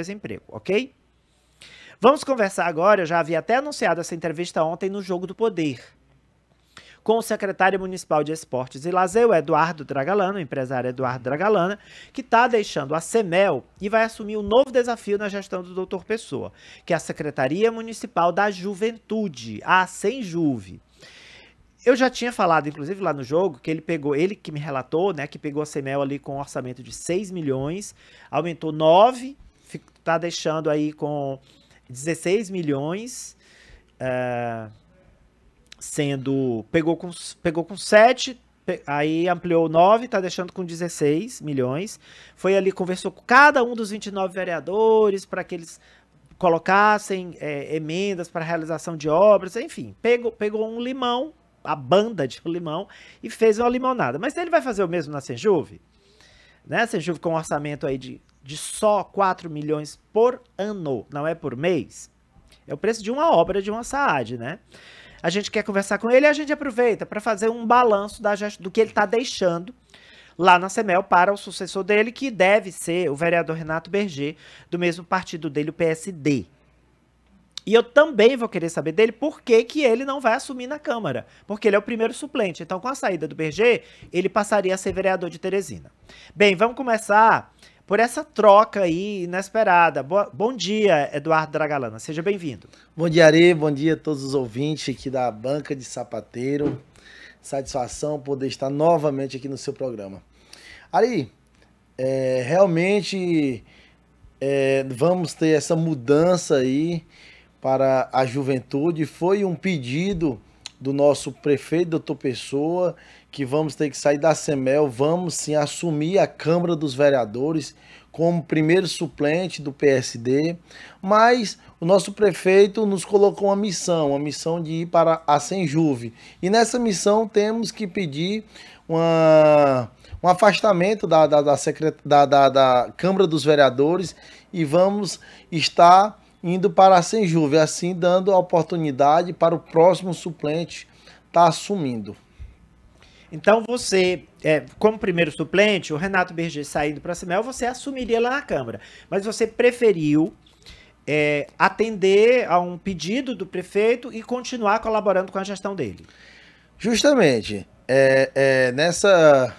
desemprego, ok? Vamos conversar agora, eu já havia até anunciado essa entrevista ontem no Jogo do Poder, com o secretário municipal de Esportes e Lazer, o Eduardo Dragalana, o empresário Eduardo Dragalana, que está deixando a CEMEL e vai assumir um novo desafio na gestão do doutor Pessoa, que é a Secretaria Municipal da Juventude, a Juve. Eu já tinha falado, inclusive, lá no jogo, que ele pegou, ele que me relatou, né, que pegou a CEMEL ali com um orçamento de 6 milhões, aumentou 9 está deixando aí com 16 milhões, é, sendo. Pegou com, pegou com 7, aí ampliou 9, está deixando com 16 milhões. Foi ali, conversou com cada um dos 29 vereadores para que eles colocassem é, emendas para realização de obras, enfim, pegou, pegou um limão, a banda de limão, e fez uma limonada. Mas ele vai fazer o mesmo na Senjuve? Né? A Senjuve com um orçamento aí de de só 4 milhões por ano, não é por mês, é o preço de uma obra de uma SAAD, né? A gente quer conversar com ele e a gente aproveita para fazer um balanço da do que ele está deixando lá na Semel para o sucessor dele, que deve ser o vereador Renato Berger, do mesmo partido dele, o PSD. E eu também vou querer saber dele por que, que ele não vai assumir na Câmara, porque ele é o primeiro suplente. Então, com a saída do Berger, ele passaria a ser vereador de Teresina. Bem, vamos começar por essa troca aí inesperada. bom dia, Eduardo Dragalana, seja bem-vindo. Bom dia, Ari, bom dia a todos os ouvintes aqui da Banca de Sapateiro. Satisfação poder estar novamente aqui no seu programa. Ari, é, realmente é, vamos ter essa mudança aí para a juventude. Foi um pedido do nosso prefeito, doutor Pessoa, que vamos ter que sair da Semel vamos sim assumir a Câmara dos Vereadores como primeiro suplente do PSD, mas o nosso prefeito nos colocou uma missão, a missão de ir para a Senjuve. E nessa missão temos que pedir uma, um afastamento da, da, da, secret, da, da, da Câmara dos Vereadores e vamos estar indo para a Senjuve, assim dando a oportunidade para o próximo suplente estar tá assumindo. Então você, é, como primeiro suplente, o Renato Berger saindo para a Semel, você assumiria lá na Câmara. Mas você preferiu é, atender a um pedido do prefeito e continuar colaborando com a gestão dele. Justamente. É, é nessa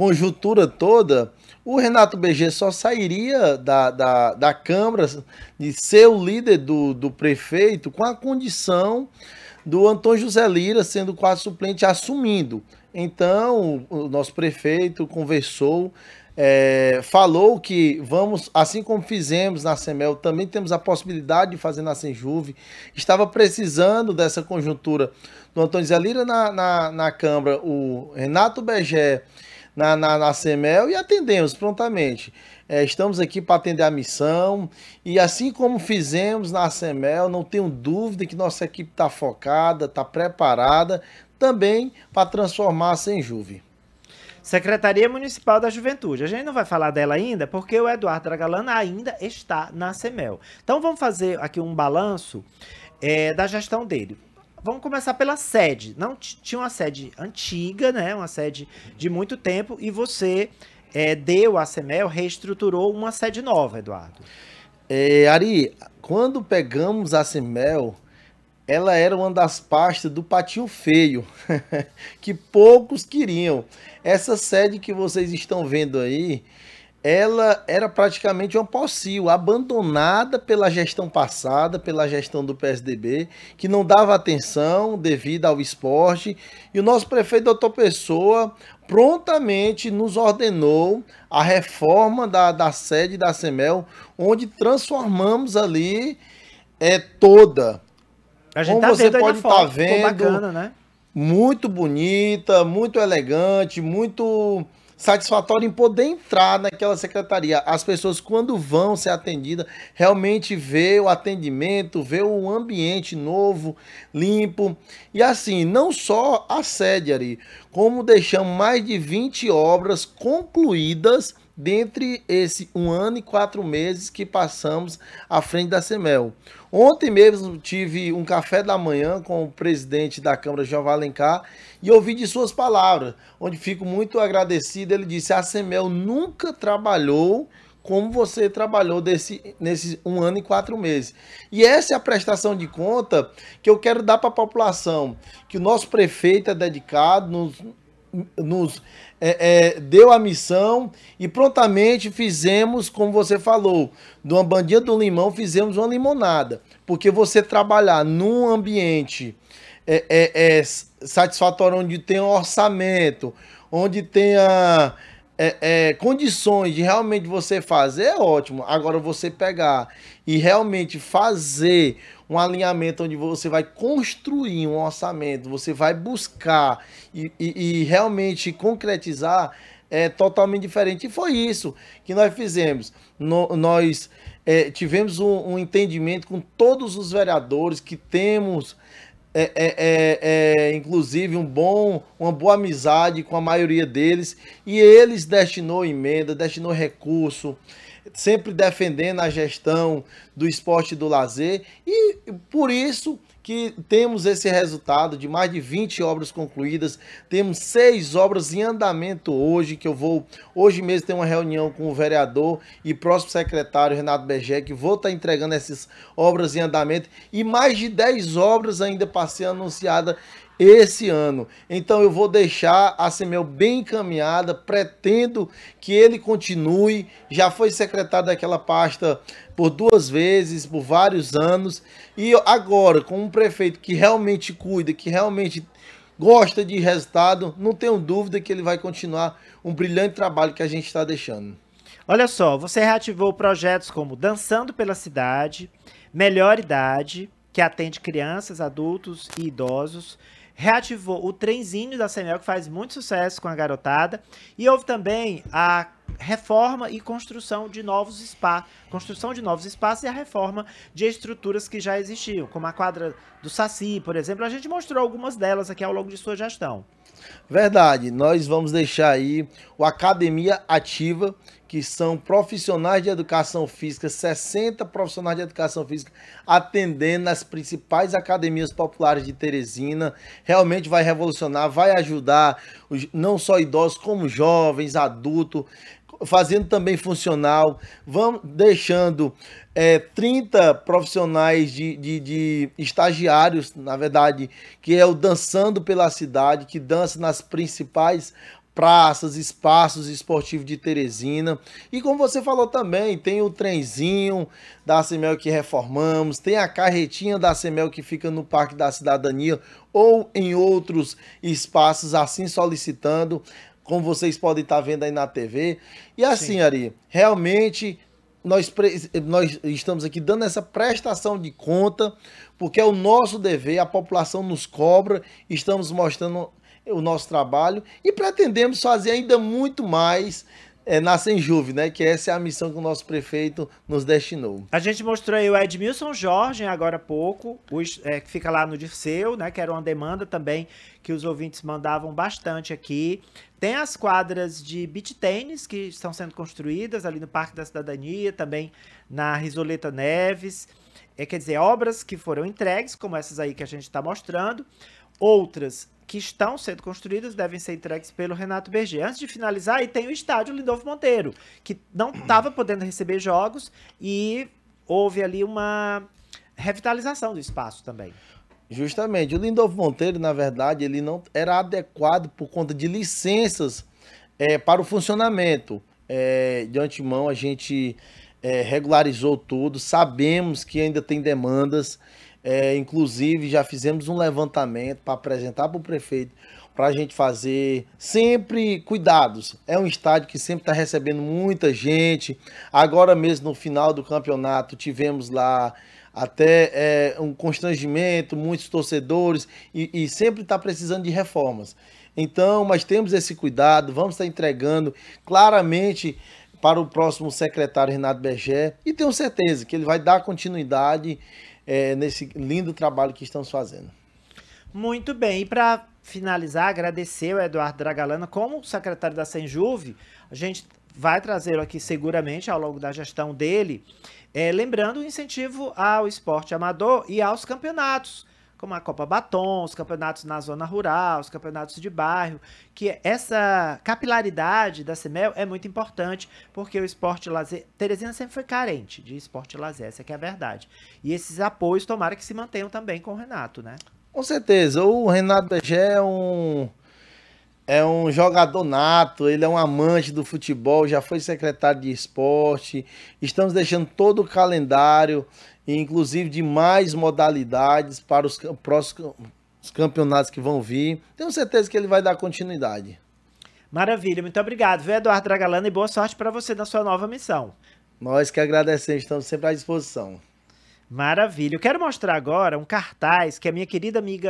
conjuntura toda, o Renato BG só sairia da, da, da Câmara de ser o líder do, do prefeito com a condição do Antônio José Lira sendo quase suplente assumindo. Então, o nosso prefeito conversou, é, falou que vamos, assim como fizemos na CEMEL, também temos a possibilidade de fazer na Senjuve. Estava precisando dessa conjuntura do Antônio José Lira na, na, na Câmara, o Renato Begé na, na, na CEMEL e atendemos prontamente. É, estamos aqui para atender a missão e assim como fizemos na CEMEL, não tenho dúvida que nossa equipe está focada, está preparada também para transformar a Senjuve. Secretaria Municipal da Juventude. A gente não vai falar dela ainda, porque o Eduardo Dragalana ainda está na CEMEL. Então vamos fazer aqui um balanço é, da gestão dele. Vamos começar pela sede. Não tinha uma sede antiga, né? Uma sede de muito tempo e você é, deu a Semel, reestruturou uma sede nova, Eduardo. É, Ari, quando pegamos a Semel, ela era uma das pastas do patinho feio, que poucos queriam. Essa sede que vocês estão vendo aí, ela era praticamente uma possil, abandonada pela gestão passada, pela gestão do PSDB, que não dava atenção devida ao esporte. E o nosso prefeito doutor Pessoa prontamente nos ordenou a reforma da, da sede da CEMEL, onde transformamos ali é, toda. A gente Como tá você pode estar tá vendo, bacana, né? muito bonita, muito elegante, muito satisfatório em poder entrar naquela secretaria. As pessoas, quando vão ser atendidas, realmente vê o atendimento, vê o ambiente novo, limpo. E assim, não só a sede ali, como deixamos mais de 20 obras concluídas dentre esse um ano e quatro meses que passamos à frente da Semel. Ontem mesmo tive um café da manhã com o presidente da Câmara, João Valencar, e ouvi de suas palavras, onde fico muito agradecido. Ele disse: a Semel nunca trabalhou como você trabalhou desse, nesses um ano e quatro meses. E essa é a prestação de conta que eu quero dar para a população, que o nosso prefeito é dedicado, nos, nos é, é, deu a missão e prontamente fizemos, como você falou, de uma bandinha do limão, fizemos uma limonada. Porque você trabalhar num ambiente é, é, é satisfatório, onde tem um orçamento, onde tenha é, é, condições de realmente você fazer, é ótimo. Agora, você pegar e realmente fazer um alinhamento onde você vai construir um orçamento, você vai buscar e, e, e realmente concretizar, é totalmente diferente. E foi isso que nós fizemos. No, nós é, tivemos um, um entendimento com todos os vereadores que temos é, é, é, é, inclusive um bom, uma boa amizade com a maioria deles e eles destinou emenda, destinou recurso, sempre defendendo a gestão do esporte e do lazer e por isso que temos esse resultado de mais de 20 obras concluídas, temos seis obras em andamento hoje, que eu vou, hoje mesmo tem uma reunião com o vereador e próximo secretário Renato Berger, que vou estar entregando essas obras em andamento e mais de 10 obras ainda para ser anunciada esse ano. Então eu vou deixar a CEMEL bem encaminhada, pretendo que ele continue. Já foi secretário daquela pasta por duas vezes, por vários anos. E agora, com um prefeito que realmente cuida, que realmente gosta de resultado, não tenho dúvida que ele vai continuar um brilhante trabalho que a gente está deixando. Olha só, você reativou projetos como Dançando pela Cidade, Melhor Idade, que atende crianças, adultos e idosos, reativou o trenzinho da CML, que faz muito sucesso com a garotada, e houve também a reforma e construção de novos espaços, construção de novos espaços e a reforma de estruturas que já existiam, como a quadra do Saci, por exemplo, a gente mostrou algumas delas aqui ao longo de sua gestão. Verdade, nós vamos deixar aí o Academia Ativa, que são profissionais de educação física, 60 profissionais de educação física atendendo nas principais academias populares de Teresina. Realmente vai revolucionar, vai ajudar não só idosos, como jovens, adultos, fazendo também funcional, vamos deixando é, 30 profissionais de, de, de, estagiários, na verdade, que é o Dançando pela Cidade, que dança nas principais praças, espaços esportivos de Teresina. E como você falou também, tem o trenzinho da Semel que reformamos, tem a carretinha da Semel que fica no Parque da Cidadania ou em outros espaços assim solicitando como vocês podem estar vendo aí na TV. E assim, Sim. Ari, realmente nós, nós estamos aqui dando essa prestação de conta, porque é o nosso dever, a população nos cobra, estamos mostrando o nosso trabalho e pretendemos fazer ainda muito mais é, nascem Juve, né? Que essa é a missão que o nosso prefeito nos destinou. A gente mostrou aí o Edmilson Jorge agora há pouco, os, é, que fica lá no Dirceu, né? Que era uma demanda também que os ouvintes mandavam bastante aqui. Tem as quadras de beach tênis que estão sendo construídas ali no Parque da Cidadania, também na Risoleta Neves. É, quer dizer, obras que foram entregues, como essas aí que a gente está mostrando. Outras que estão sendo construídas devem ser entregues pelo Renato Berger. Antes de finalizar, aí tem o estádio Lindolfo Monteiro, que não estava podendo receber jogos e houve ali uma revitalização do espaço também. Justamente, o Lindolfo Monteiro, na verdade, ele não era adequado por conta de licenças é, para o funcionamento. É, de antemão, a gente é, regularizou tudo, sabemos que ainda tem demandas é, inclusive, já fizemos um levantamento para apresentar para o prefeito para a gente fazer sempre cuidados. É um estádio que sempre está recebendo muita gente. Agora mesmo no final do campeonato tivemos lá até é, um constrangimento, muitos torcedores e, e sempre está precisando de reformas. Então, mas temos esse cuidado, vamos estar tá entregando claramente para o próximo secretário Renato Berger e tenho certeza que ele vai dar continuidade é, nesse lindo trabalho que estamos fazendo. Muito bem, e para finalizar, agradecer o Eduardo Dragalana como secretário da Senjuve. A gente vai trazê-lo aqui seguramente ao longo da gestão dele. É, lembrando o incentivo ao esporte amador e aos campeonatos como a Copa Batom, os campeonatos na zona rural, os campeonatos de bairro, que essa capilaridade da CEMEL é muito importante, porque o esporte lazer, Teresina sempre foi carente de esporte lazer, essa é a verdade. E esses apoios tomara que se mantenham também com o Renato, né? Com certeza, o Renato Degé é um é um jogador nato, ele é um amante do futebol, já foi secretário de esporte. Estamos deixando todo o calendário, inclusive de mais modalidades para os próximos campeonatos que vão vir. Tenho certeza que ele vai dar continuidade. Maravilha, muito obrigado, viu, Eduardo Dragalana, e boa sorte para você na sua nova missão. Nós que agradecemos, estamos sempre à disposição. Maravilha. Eu quero mostrar agora um cartaz que a minha querida amiga